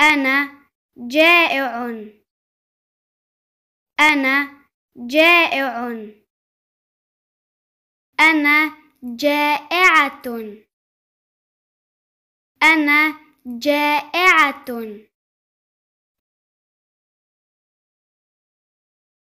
أنا جائع أنا جائع أنا جائعة أنا جائعة